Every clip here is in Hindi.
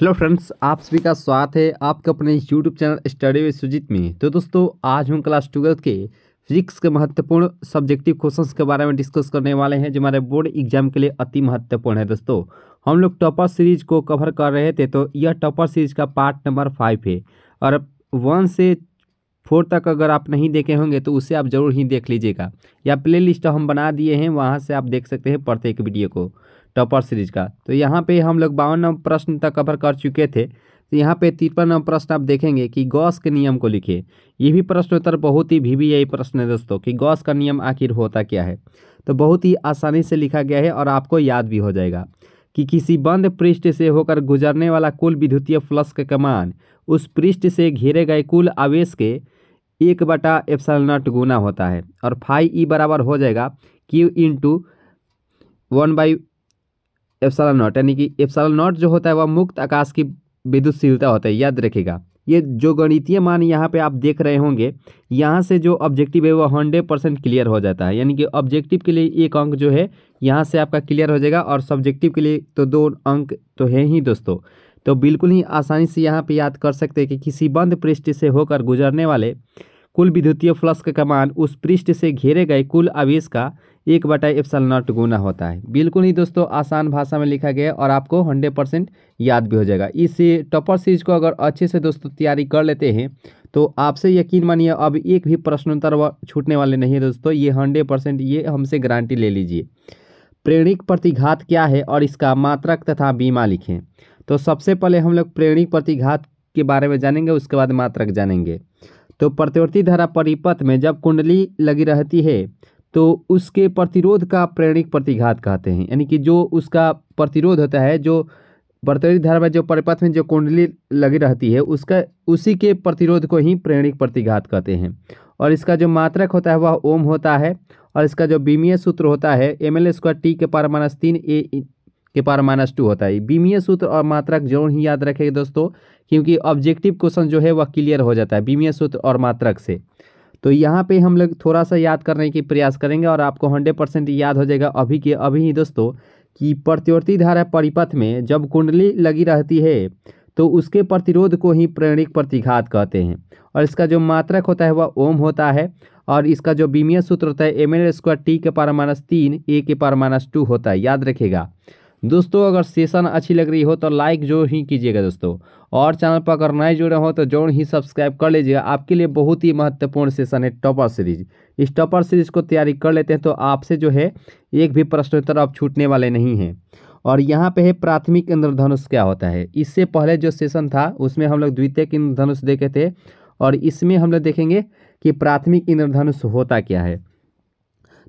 हेलो फ्रेंड्स आप सभी का स्वागत है आपके अपने YouTube channel study with Sujeet में तो दोस्तों आज हम क्लास ट्वेल्थ के फिजिक्स के महत्वपूर्ण सब्जेक्टिव क्वेश्चंस के बारे में डिस्कस करने वाले हैं जो हमारे बोर्ड एग्जाम के लिए अति महत्वपूर्ण है दोस्तों हम लोग टॉपर सीरीज को कवर कर रहे थे तो यह टॉपर सीरीज का पार्ट नंबर फाइव है और वन से फोर तक अगर आप नहीं देखे होंगे तो उसे आप जरूर ही देख लीजिएगा या प्ले हम बना दिए हैं वहाँ से आप देख सकते हैं प्रत्येक वीडियो को टॉपर सीरीज का तो यहाँ पे हम लोग बावन नंबर प्रश्न तक कवर कर चुके थे तो यहाँ पे तिरपन नंबर प्रश्न आप देखेंगे कि गौस के नियम को लिखिए ये भी प्रश्नोत्तर बहुत ही भी, भी यही प्रश्न है दोस्तों कि गौस का नियम आखिर होता क्या है तो बहुत ही आसानी से लिखा गया है और आपको याद भी हो जाएगा कि किसी बंद पृष्ठ से होकर गुजरने वाला कुल विद्युतीय फ्लस का कमान उस पृष्ठ से घेरे गए कुल आवेश के एक बटा एप्सल नट गुना होता है और फाइव ई बराबर हो जाएगा Q into one by epsilon naught यानी कि एफसाला नॉट जो होता है वह मुक्त आकाश की विद्युतशीलता होता है याद रखेगा ये जो गणितीय मान यहाँ पे आप देख रहे होंगे यहाँ से जो ऑब्जेक्टिव है वह हंड्रेड परसेंट क्लियर हो जाता है यानी कि ऑब्जेक्टिव के लिए एक अंक जो है यहाँ से आपका क्लियर हो जाएगा और सब्जेक्टिव के लिए तो दो अंक तो है ही दोस्तों तो बिल्कुल ही आसानी से यहाँ पे याद कर सकते हैं कि किसी बंद पृष्ठ से होकर गुजरने वाले कुल विद्युतीय फ्लक्स का कमान उस पृष्ठ से घेरे गए कुल आवेश का एक बटा साल नॉट गुना होता है बिल्कुल ही दोस्तों आसान भाषा में लिखा गया और आपको हंड्रेड परसेंट याद भी हो जाएगा इस टॉपर सीरीज को अगर अच्छे से दोस्तों तैयारी कर लेते हैं तो आपसे यकीन मानिए अब एक भी प्रश्नोत्तर छूटने वाले नहीं है दोस्तों ये हंड्रेड परसेंट ये हमसे गारंटी ले लीजिए प्रेरणिक प्रतिघात क्या है और इसका मात्रक तथा बीमा लिखें तो सबसे पहले हम लोग प्रेरणिक प्रतिघात के बारे में जानेंगे उसके बाद मात्रक जानेंगे तो प्रतिवर्ती धारा परिपथ में जब कुंडली लगी रहती है तो उसके प्रतिरोध का प्रेरणिक प्रतिघात कहते हैं यानी कि जो उसका प्रतिरोध होता है जो प्रतिवर्ती धारा में जो परिपथ में जो कुंडली लगी रहती है उसका उसी के प्रतिरोध को ही प्रेरणिक प्रतिघात कहते हैं और इसका जो मात्रक होता है वह ओम होता है और इसका जो बीमीय सूत्र होता है एम एल स्क्वायर टी के पार माइनस तीन ए के पार माइनस टू होता है बीमीय सूत्र और मात्रक जरूर ही याद रखेंगे दोस्तों क्योंकि ऑब्जेक्टिव क्वेश्चन जो है वह क्लियर हो जाता है बीमिया सूत्र और मात्रक से तो यहाँ पे हम लोग थोड़ा सा याद करने की प्रयास करेंगे और आपको हंड्रेड परसेंट याद हो जाएगा अभी के अभी ही दोस्तों कि प्रतिवर्ती धारा परिपथ में जब कुंडली लगी रहती है तो उसके प्रतिरोध को ही प्रेरणिक प्रतिघात कहते हैं और इसका जो मात्रक होता है वह ओम होता है और इसका जो बीमिया सूत्र होता है एम एल स्क्वायर टी के पार माइनस तीन ए के पार माइनस टू होता है याद रखेगा दोस्तों अगर सेशन अच्छी लग रही हो तो लाइक जो ही कीजिएगा दोस्तों और चैनल पर अगर नए जुड़े हो तो जो ही सब्सक्राइब कर लीजिएगा आपके लिए बहुत ही महत्वपूर्ण सेशन है टॉपर सीरीज इस टॉपर सीरीज को तैयारी कर लेते हैं तो आपसे जो है एक भी प्रश्नोत्तर आप छूटने वाले नहीं हैं और यहाँ पे है प्राथमिक इंद्रधनुष क्या होता है इससे पहले जो सेशन था उसमें हम लोग द्वितीय इंद्रधनुष देखे थे और इसमें हम लोग देखेंगे कि प्राथमिक इंद्रधनुष होता क्या है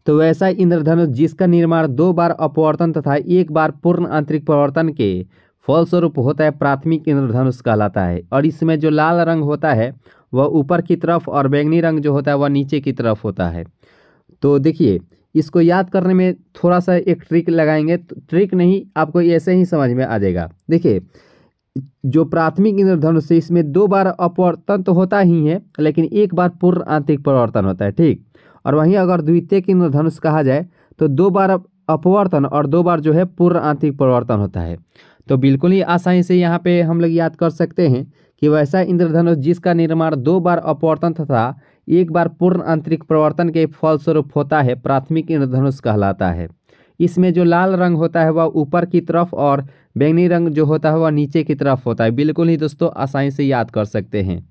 तो वैसा इंद्रधनुष जिसका निर्माण दो बार अपवर्तन तथा एक बार पूर्ण आंतरिक परिवर्तन के फलस्वरूप होता है प्राथमिक इंद्रधनुष कहलाता है और इसमें जो लाल रंग होता है वह ऊपर की तरफ और बैंगनी रंग जो होता है वह नीचे की तरफ होता है तो देखिए इसको याद करने में थोड़ा सा एक ट्रिक लगाएंगे तो ट्रिक नहीं आपको ऐसे ही समझ में आ जाएगा देखिए जो प्राथमिक इंद्रधनुष है इसमें दो बार अपवर्तन तो होता ही है लेकिन एक बार पूर्ण आंतरिक परिवर्तन होता है ठीक और वहीं अगर द्वितीय की इंद्रधनुष कहा जाए तो दो बार अपवर्तन और दो बार जो है पूर्ण आंतरिक परिवर्तन होता है तो बिल्कुल ही आसानी से यहाँ पे हम लोग याद कर सकते हैं कि वैसा इंद्रधनुष जिसका निर्माण दो बार अपवर्तन तथा एक बार पूर्ण आंतरिक प्रवर्तन के फलस्वरूप होता है प्राथमिक इंद्रधनुष कहलाता है इसमें जो लाल रंग होता है वह ऊपर की तरफ और बैंगनी रंग जो होता है वह नीचे की तरफ होता है बिल्कुल ही दोस्तों आसानी से याद कर सकते हैं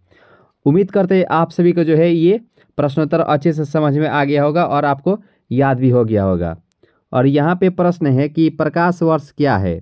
उम्मीद करते हैं आप सभी को जो है ये प्रश्नोत्तर अच्छे से समझ में आ गया होगा और आपको याद भी हो गया होगा और यहाँ पे प्रश्न है कि प्रकाश वर्ष क्या है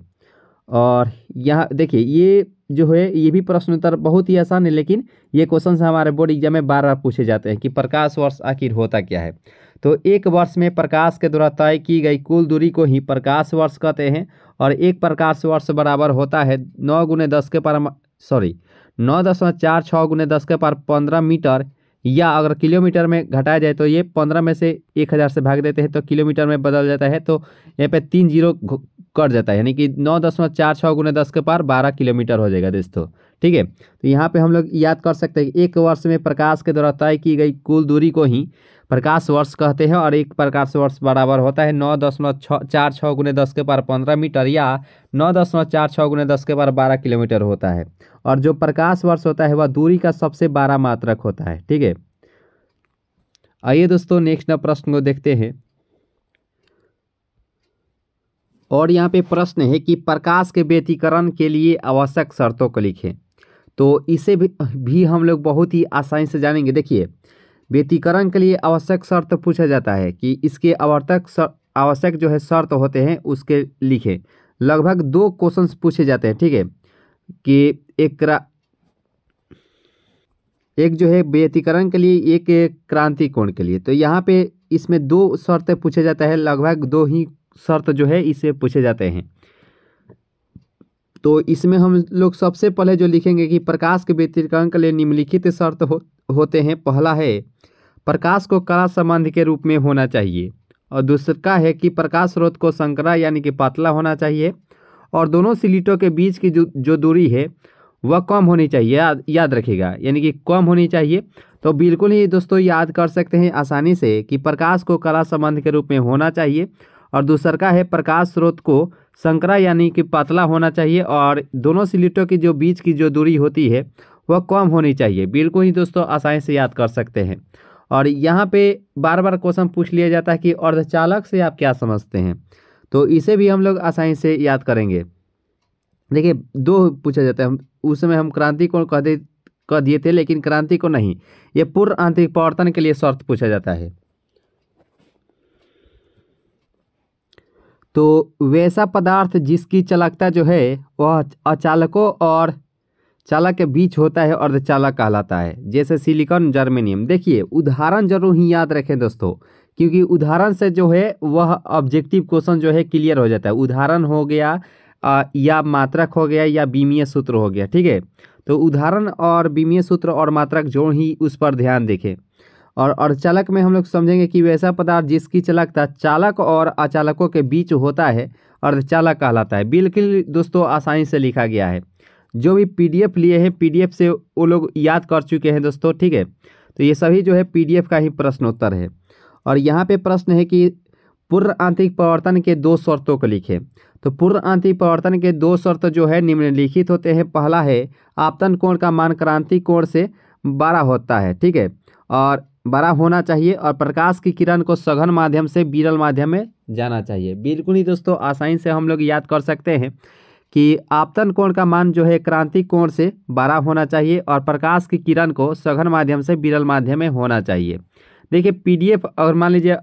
और यहाँ देखिए ये जो है ये भी प्रश्नोत्तर बहुत ही आसान है लेकिन ये क्वेश्चन हमारे बोर्ड एग्जाम में बार बार पूछे जाते हैं कि प्रकाश वर्ष आखिर होता क्या है तो एक वर्ष में प्रकाश के द्वारा तय की गई कुल दूरी को ही प्रकाश वर्ष कहते हैं और एक प्रकाश वर्ष बराबर होता है नौ गुने दस के परमा सॉरी नौ दशमलव चार छः गुने दस के पार पंद्रह मीटर या अगर किलोमीटर में घटाया जाए तो ये पंद्रह में से एक हज़ार से भाग देते हैं तो किलोमीटर में बदल जाता है तो यहाँ पे तीन जीरो कट जाता है यानी कि नौ दशमलव चार छः गुने दस के पार बारह किलोमीटर हो जाएगा दोस्तों ठीक है तो यहाँ पे हम लोग याद कर सकते हैं एक वर्ष में प्रकाश के द्वारा तय की गई कुल दूरी को ही प्रकाश वर्ष कहते हैं और एक प्रकाश वर्ष बराबर होता है नौ दशमलव छः चार छः गुने दस के पार पंद्रह मीटर या नौ दशमलव चार छः गुने दस के पार बारह किलोमीटर होता है और जो प्रकाश वर्ष होता है वह दूरी का सबसे बड़ा मात्रक होता है ठीक है आइए दोस्तों नेक्स्ट प्रश्न को देखते हैं और यहाँ पे प्रश्न है कि प्रकाश के व्यतीकरण के लिए आवश्यक शर्तों को लिखें तो इसे भी भी हम लोग बहुत ही आसानी से जानेंगे देखिए व्यतीकरण के लिए आवश्यक शर्त पूछा जाता है कि इसके आवर्तक आवश्यक जो है शर्त होते हैं उसके लिखे लगभग दो क्वेश्चंस पूछे जाते हैं ठीक है कि एक क्रा एक जो है व्यतीकरण के लिए एक क्रांति कोण के लिए तो यहाँ पे इसमें दो शर्त पूछे जाता है लगभग दो ही शर्त जो है इसे पूछे जाते हैं तो इसमें हम लोग सबसे पहले जो लिखेंगे कि प्रकाश के व्यतिकरण के लिए निम्नलिखित शर्त हो, होते हैं पहला है प्रकाश को कला संबंध के रूप में होना चाहिए और दूसरा है कि प्रकाश स्रोत को संकरा यानी कि पतला होना चाहिए और दोनों सिलीटों के बीच की जो जो दूरी है वह कम होनी चाहिए याद याद रखिएगा यानी कि कम होनी चाहिए तो बिल्कुल ही दोस्तों याद कर सकते हैं आसानी से कि प्रकाश को कला संबंध के रूप में होना चाहिए और दूसरा है प्रकाश स्रोत को संकरा यानी कि पतला होना चाहिए और दोनों सिलिटों की जो बीच की जो दूरी होती है वह कम होनी चाहिए बिल्कुल ही दोस्तों आसानी से याद कर सकते हैं और यहाँ पे बार बार क्वेश्चन पूछ लिया जाता है कि अर्धचालक से आप क्या समझते हैं तो इसे भी हम लोग आसानी से याद करेंगे देखिए दो पूछा जाता है उस समय हम क्रांति को कह दे कह दिए थे लेकिन क्रांति को नहीं ये पूर्व आंतरिक परिवर्तन के लिए शर्त पूछा जाता है तो वैसा पदार्थ जिसकी चालकता जो है वह अचालकों और चालक के बीच होता है अर्धचालक कहलाता है जैसे सिलिकॉन जर्मेनियम देखिए उदाहरण जरूर ही याद रखें दोस्तों क्योंकि उदाहरण से जो है वह ऑब्जेक्टिव क्वेश्चन जो है क्लियर हो जाता है उदाहरण हो गया आ, या मात्रक हो गया या बीमीय सूत्र हो गया ठीक है तो उदाहरण और बीमीय सूत्र और मात्रक जो ही उस पर ध्यान देखें और अर्धचालक में हम लोग समझेंगे कि वैसा पदार्थ जिसकी चालकता चालक और अचालकों के बीच होता है अर्धचालक कहलाता है बिल्कुल दोस्तों आसानी से लिखा गया है जो भी पीडीएफ लिए हैं पीडीएफ से वो लोग याद कर चुके हैं दोस्तों ठीक है तो ये सभी जो है पीडीएफ का ही प्रश्नोत्तर है और यहाँ पे प्रश्न है कि पूर्व आंतरिक प्रवर्तन के दो शर्तों को लिखें तो पूर्व आंतरिक प्रवर्तन के दो शर्त जो है निम्नलिखित होते हैं पहला है आपतन कोण का मान क्रांति कोण से बारह होता है ठीक है और बड़ा होना चाहिए और प्रकाश की किरण को सघन माध्यम से बिरल माध्यम में जाना चाहिए बिल्कुल ही दोस्तों आसानी से हम लोग याद कर सकते हैं कि आपतन कोण का मान जो है क्रांति कोण से बड़ा होना चाहिए और प्रकाश की किरण को सघन माध्यम से बिरल माध्यम में होना चाहिए देखिए पीडीएफ अगर मान लीजिए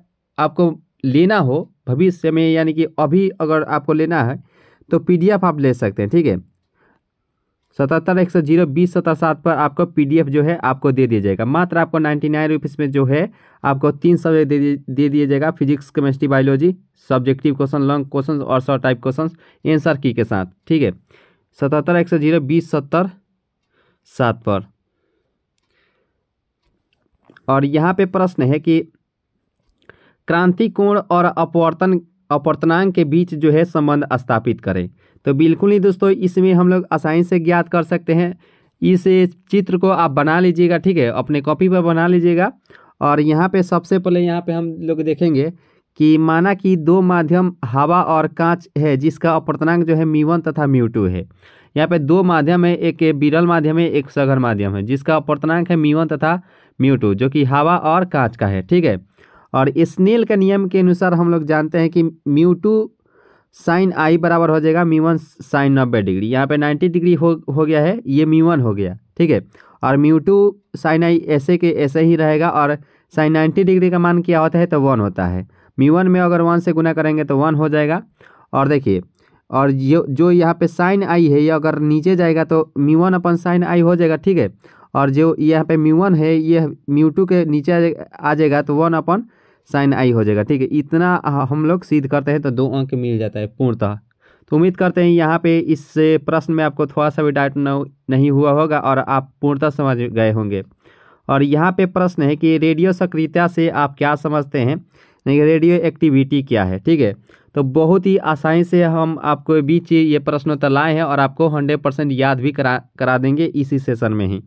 आपको लेना हो भविष्य में यानी कि अभी अगर आपको लेना है तो पीडीएफ आप ले सकते हैं ठीक है सतहत्तर एक सौ जीरो बीस सतह सात पर आपको पीडीएफ जो है आपको दे दिया जाएगा मात्र आपको नाइन्टी नाइन रुपीज़ में जो है आपको तीन सब्जेक्ट दे दे दिया जाएगा physics chemistry biology subjective question long question और शॉर्ट टाइप क्वेश्चन एंसर की के साथ ठीक है सतहत्तर एक सौ जीरो बीस सत्तर सात पर और यहाँ पे प्रश्न है कि क्रांति कोण और अपवर्तन अपवर्तनांक के बीच जो है संबंध स्थापित करें तो बिल्कुल ही दोस्तों इसमें हम लोग आसानी से ज्ञात कर सकते हैं इस चित्र को आप बना लीजिएगा ठीक है अपने कॉपी पर बना लीजिएगा और यहाँ पे सबसे पहले यहाँ पे हम लोग देखेंगे कि माना कि दो माध्यम हवा और कांच है जिसका अपर्तनांक जो है मी वन तथा म्यू टू है यहाँ पे दो माध्यम है एक बिरल माध्यम है एक सघन माध्यम है जिसका अपर्तनांक है मी वन तथा म्यू टू जो कि हवा और कांच का है ठीक है और स्नेल का नियम के अनुसार हम लोग जानते हैं कि म्यू टू साइन आई बराबर हो जाएगा मी वन साइन नब्बे डिग्री यहाँ पे नाइन्टी डिग्री हो हो गया है ये मी वन हो गया ठीक है और म्यू टू साइन आई ऐसे के ऐसे ही रहेगा और साइन नाइन्टी डिग्री का मान क्या होता है तो वन होता है मी वन में अगर वन से गुना करेंगे तो वन हो जाएगा और देखिए और ये जो यहाँ पे साइन आई है ये अगर नीचे जाएगा तो म्यू वन अपन साइन आई हो जाएगा ठीक है और जो यहाँ पे म्यू वन है ये म्यू टू के नीचे आ जाएगा तो वन अपन साइन आई हो जाएगा ठीक है इतना हम लोग सीध करते हैं तो दो अंक मिल जाता है पूर्णतः तो उम्मीद करते हैं यहाँ पे इस प्रश्न में आपको थोड़ा सा भी डाउट नहीं हुआ होगा और आप पूर्णतः समझ गए होंगे और यहाँ पे प्रश्न है कि रेडियो सक्रियता से आप क्या समझते हैं रेडियो एक्टिविटी क्या है ठीक है तो बहुत ही आसानी से हम आपको बीच ये प्रश्नोत्तर लाए हैं और आपको हंड्रेड परसेंट याद भी करा करा देंगे इसी सेशन में ही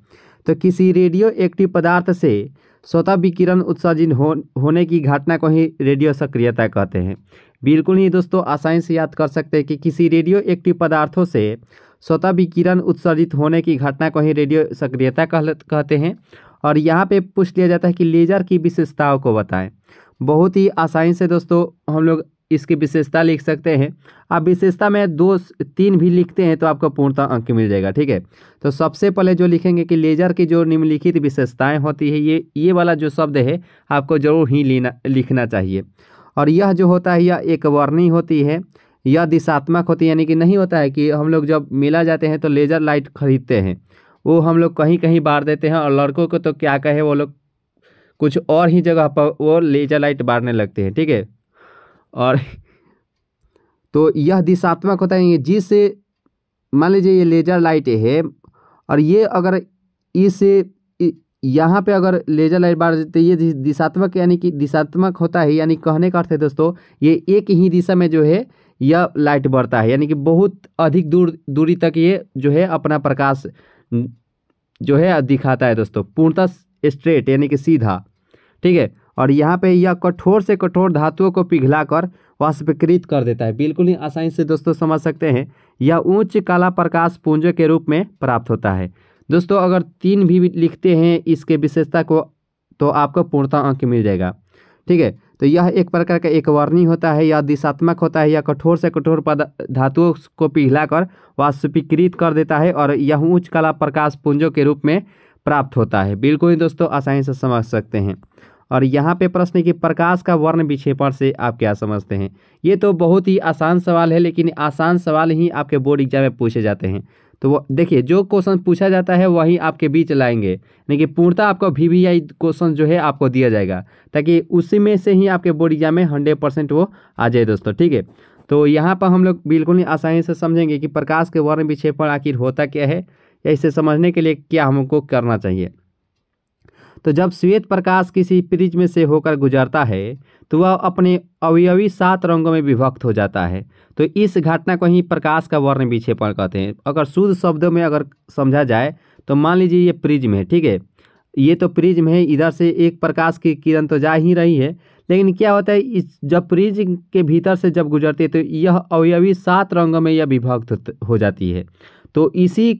तो किसी रेडियो एक्टिव पदार्थ से स्वतः विकिरण उत्सर्जन हो, होने की घटना को ही रेडियो सक्रियता कहते हैं बिल्कुल ही दोस्तों आसानी से याद कर सकते हैं कि किसी रेडियो एक्टिव पदार्थों से स्वतः विकिरण उत्सर्जित होने की घटना को ही रेडियो सक्रियता कहते हैं और यहाँ पे पूछ लिया जाता है कि लेज़र की विशेषताओं को बताएं बहुत ही आसानी से दोस्तों हम लोग इसकी विशेषता लिख सकते हैं आप विशेषता में दो तीन भी लिखते हैं तो आपको पूर्णतः अंक मिल जाएगा ठीक है तो सबसे पहले जो लिखेंगे कि लेजर की जो निम्नलिखित विशेषताएं होती है ये ये वाला जो शब्द है आपको जरूर ही लेना लिखना चाहिए और यह जो होता है यह एक वर्णी होती है यह दिशात्मक होती है यानी कि नहीं होता है कि हम लोग जब मिला जाते हैं तो लेजर लाइट खरीदते हैं वो हम लोग कहीं कहीं बार देते हैं और लड़कों को तो क्या कहे वो लोग कुछ और ही जगह पर वो लेजर लाइट बारने लगते हैं ठीक है और तो यह दिशात्मक होता है जिस मान लीजिए ये लेज़र लाइट है और ये अगर इस यहाँ पे अगर लेजर लाइट बार तो ये दिशात्मक यानी कि दिशात्मक होता है यानी कहने का अर्थ है दोस्तों ये एक ही दिशा में जो है यह लाइट बढ़ता है यानी कि बहुत अधिक दूर दूरी तक ये जो है अपना प्रकाश जो है दिखाता है दोस्तों पूर्णतः स्ट्रेट यानी कि सीधा ठीक है और यहाँ पे यह कठोर से कठोर धातुओं को पिघलाकर वाष्पीकृत कर देता है बिल्कुल ही आसानी से दोस्तों समझ सकते हैं यह उच्च काला प्रकाश पूंजों के रूप में प्राप्त होता है दोस्तों अगर तीन भी लिखते हैं इसके विशेषता को तो आपको पूर्णता अंक मिल जाएगा ठीक है तो यह एक प्रकार का एक वर्णी होता है या दिशात्मक होता है या कठोर से कठोर धातुओं को पिघलाकर वाष्पीकृत कर देता है और यह उच्च कला प्रकाश पुंजों के रूप में प्राप्त होता है बिल्कुल ही दोस्तों आसानी से समझ सकते हैं और यहाँ पे प्रश्न कि प्रकाश का वर्ण विक्षेपण से आप क्या समझते हैं ये तो बहुत ही आसान सवाल है लेकिन आसान सवाल ही आपके बोर्ड एग्जाम में पूछे जाते हैं तो वो देखिए जो क्वेश्चन पूछा जाता है वही आपके बीच लाएंगे यानी कि पूर्णता आपको वी वी आई क्वेश्चन जो है आपको दिया जाएगा ताकि उसी में से ही आपके बोर्ड एग्जाम में हंड्रेड परसेंट वो आ जाए दोस्तों ठीक है तो यहाँ पर हम लोग बिल्कुल ही आसानी से समझेंगे कि प्रकाश के वर्ण विक्षेपण आखिर होता क्या है या इसे समझने के लिए क्या हमको करना चाहिए तो जब श्वेत प्रकाश किसी प्रिज्म से होकर गुजरता है तो वह अपने अवयवी सात रंगों में विभक्त हो जाता है तो इस घटना को ही प्रकाश का वर्ण विक्षेपण कहते हैं अगर शुद्ध शब्दों में अगर समझा जाए तो मान लीजिए ये प्रिज्म है ठीक है ये तो प्रिज्म है इधर से एक प्रकाश की किरण तो जा ही रही है लेकिन क्या होता है इस जब प्रिज के भीतर से जब गुजरती है तो यह अवयवी सात रंगों में यह विभक्त हो जाती है तो इसी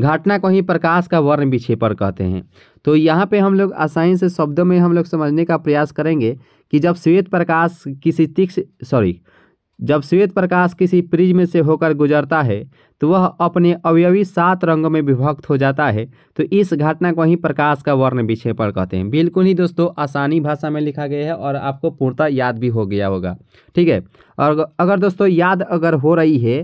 घाटना को ही प्रकाश का वर्ण विक्षेपण कहते हैं तो यहाँ पे हम लोग आसानी से शब्दों में हम लोग समझने का प्रयास करेंगे कि जब श्वेत प्रकाश किसी तीक्ष सॉरी जब श्वेत प्रकाश किसी में से होकर गुजरता है तो वह अपने अवयवी सात रंगों में विभक्त हो जाता है तो इस घटना को ही प्रकाश का वर्ण विक्षेपण कहते हैं बिल्कुल ही दोस्तों आसानी भाषा में लिखा गया है और आपको पूर्णतः याद भी हो गया होगा ठीक है और अगर दोस्तों याद अगर हो रही है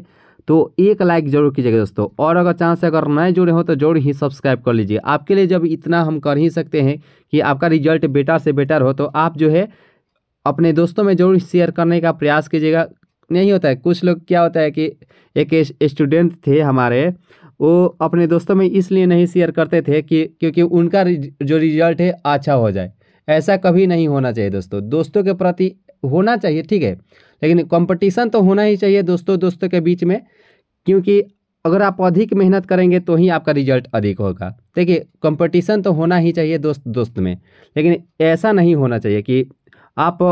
तो एक लाइक जरूर कीजिएगा दोस्तों और अगर चांस अगर नए जुड़े हो तो जरूर ही सब्सक्राइब कर लीजिए आपके लिए जब इतना हम कर ही सकते हैं कि आपका रिजल्ट बेटर से बेटर हो तो आप जो है अपने दोस्तों में जरूर शेयर करने का प्रयास कीजिएगा नहीं होता है कुछ लोग क्या होता है कि एक स्टूडेंट थे हमारे वो अपने दोस्तों में इसलिए नहीं शेयर करते थे कि क्योंकि उनका जो रिजल्ट है अच्छा हो जाए ऐसा कभी नहीं होना चाहिए दोस्तों दोस्तों के प्रति होना चाहिए ठीक है लेकिन कंपटीशन तो होना ही चाहिए दोस्तों दोस्तों के बीच में क्योंकि अगर आप अधिक मेहनत करेंगे तो ही आपका रिजल्ट अधिक होगा देखिए कंपटीशन तो होना ही चाहिए दोस्त दोस्त में लेकिन ऐसा नहीं होना चाहिए कि आप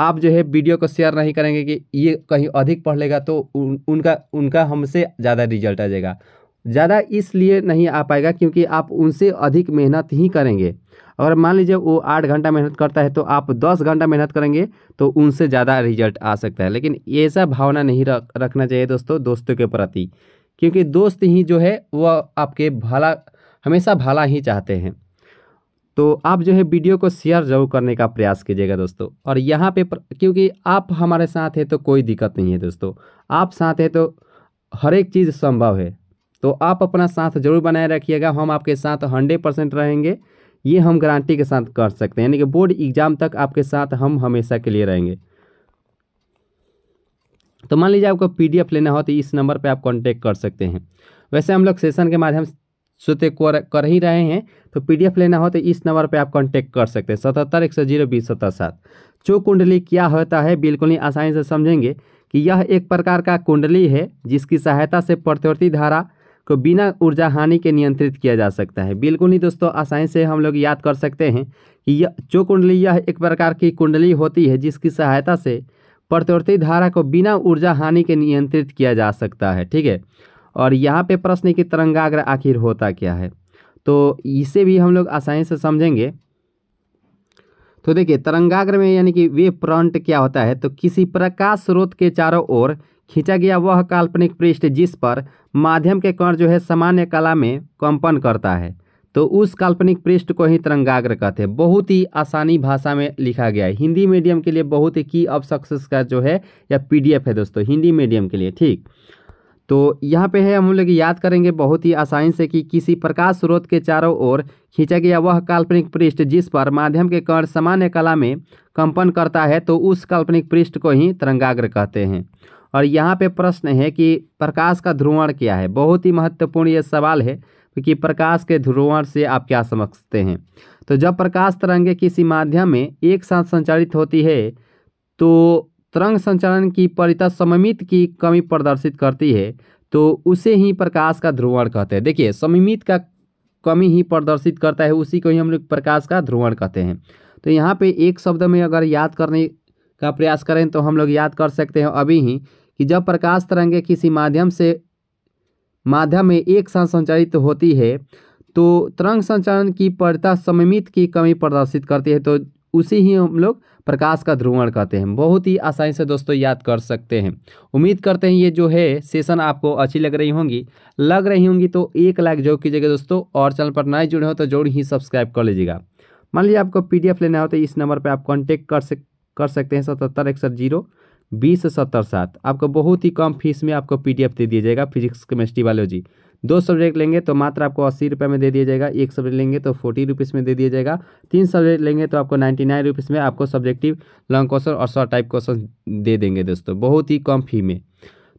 आप जो है वीडियो को शेयर नहीं करेंगे कि ये कहीं अधिक पढ़ लेगा तो उन, उनका उनका हमसे ज़्यादा रिजल्ट आ जाएगा ज़्यादा इसलिए नहीं आ पाएगा क्योंकि आप उनसे अधिक मेहनत ही करेंगे अगर मान लीजिए वो आठ घंटा मेहनत करता है तो आप दस घंटा मेहनत करेंगे तो उनसे ज़्यादा रिजल्ट आ सकता है लेकिन ऐसा भावना नहीं रख, रखना चाहिए दोस्तों दोस्तों के प्रति क्योंकि दोस्त ही जो है वह आपके भला हमेशा भला ही चाहते हैं तो आप जो है वीडियो को शेयर जरूर करने का प्रयास कीजिएगा दोस्तों और यहाँ पे क्योंकि आप हमारे साथ हैं तो कोई दिक्कत नहीं है दोस्तों आप साथ हैं तो हर एक चीज़ संभव है तो आप अपना साथ जरूर बनाए रखिएगा हम आपके साथ हंड्रेड परसेंट रहेंगे ये हम गारंटी के साथ कर सकते हैं यानी कि बोर्ड एग्ज़ाम तक आपके साथ हम हमेशा के लिए रहेंगे तो मान लीजिए आपको पी लेना हो तो इस नंबर पर आप कॉन्टेक्ट कर सकते हैं वैसे हम लोग सेशन के माध्यम से तो कर ही रहे हैं तो पीडीएफ लेना हो तो इस नंबर पे आप कांटेक्ट कर सकते हैं सतहत्तर एक सौ जीरो बीस सत्तर सात जो कुंडली क्या होता है बिल्कुल ही आसानी से समझेंगे कि यह एक प्रकार का कुंडली है जिसकी सहायता से प्रत्यवर्ती धारा को बिना ऊर्जा हानि के नियंत्रित किया जा सकता है बिल्कुल ही दोस्तों आसानी से हम लोग याद कर सकते हैं कि यह जो कुंडली यह एक प्रकार की कुंडली होती है जिसकी सहायता से प्रतिवर्ती धारा को बिना ऊर्जा हानि के नियंत्रित किया जा सकता है ठीक है और यहाँ पे प्रश्न की तरंगाग्र आखिर होता क्या है तो इसे भी हम लोग आसानी से समझेंगे तो देखिए तरंगाग्र में यानी कि वे फ्रंट क्या होता है तो किसी प्रकाश स्रोत के चारों ओर खींचा गया वह काल्पनिक पृष्ठ जिस पर माध्यम के कण जो है सामान्य कला में कंपन करता है तो उस काल्पनिक पृष्ठ को ही तरंगाग्र कहते हैं बहुत ही आसानी भाषा में लिखा गया है हिंदी मीडियम के लिए बहुत ही की अब सक्सेस का जो है या पीडीएफ है दोस्तों हिंदी मीडियम के लिए ठीक तो यहाँ पे है हम लोग याद करेंगे बहुत ही आसानी से कि किसी प्रकाश स्रोत के चारों ओर खींचा गया वह काल्पनिक पृष्ठ जिस पर माध्यम के कण सामान्य कला में कंपन करता है तो उस काल्पनिक पृष्ठ को ही तरंगाग्र कहते हैं और यहाँ पे प्रश्न है कि प्रकाश का ध्रुवण क्या है बहुत ही महत्वपूर्ण ये सवाल है कि प्रकाश के ध्रुवण से आप क्या समझते हैं तो जब प्रकाश तरंगे किसी माध्यम में एक साथ संचालित होती है तो तरंग संचालन की परिता सममित की कमी प्रदर्शित करती है तो उसे ही प्रकाश का ध्रुवण कहते हैं देखिए सममित का कमी ही प्रदर्शित करता है उसी को ही हम लोग प्रकाश का ध्रुवण कहते हैं तो यहाँ पे एक शब्द में अगर याद करने का प्रयास करें तो हम लोग याद कर सकते हैं अभी ही कि जब प्रकाश तरंगे किसी माध्यम से माध्यम में एक साथ संचालित होती है तो तरंग संचालन की पड़ता सममित की कमी प्रदर्शित करती है तो उसी ही हम लोग प्रकाश का ध्रुवण कहते हैं बहुत ही आसानी से दोस्तों याद कर सकते हैं उम्मीद करते हैं ये जो है सेशन आपको अच्छी लग रही होंगी लग रही होंगी तो एक लाइक जो कीजिएगा दोस्तों और चैनल पर नए जुड़े हो तो जरूर ही सब्सक्राइब कर लीजिएगा मान लीजिए आपको पीडीएफ लेना हो तो इस नंबर पर आप कॉन्टेक्ट कर सक कर सकते हैं सतहत्तर इकसठ जीरो बीस सत्तर सात आपको बहुत ही कम फीस में आपको पीडीएफ दे दिया जाएगा फिजिक्स केमिस्ट्री बायोलॉजी दो सब्जेक्ट लेंगे तो मात्र आपको अस्सी रुपये में दे दिया जाएगा एक सब्जेक्ट लेंगे तो फोर्टी रुपीज़ में दे दिया जाएगा तीन सब्जेक्ट लेंगे तो आपको नाइन्टी नाइन रुपीज़ में आपको सब्जेक्टिव लॉन्ग क्वेश्चन और शॉर्ट टाइप क्वेश्चन दे देंगे दोस्तों बहुत ही कम फी में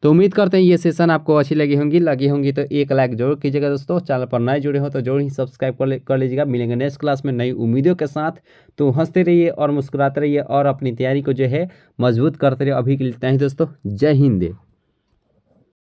तो उम्मीद करते हैं ये सेशन आपको अच्छी लगी होंगी लगी होंगी तो एक लाइक जरूर कीजिएगा दोस्तों चैनल पर नए जुड़े हो तो जरूर ही सब्सक्राइब कर ले कर लीजिएगा मिलेंगे नेक्स्ट क्लास में नई उम्मीदों के साथ तो हंसते रहिए और मुस्कुराते रहिए और अपनी तैयारी को जो है मजबूत करते रहिए अभी के लिए तय दोस्तों जय हिंद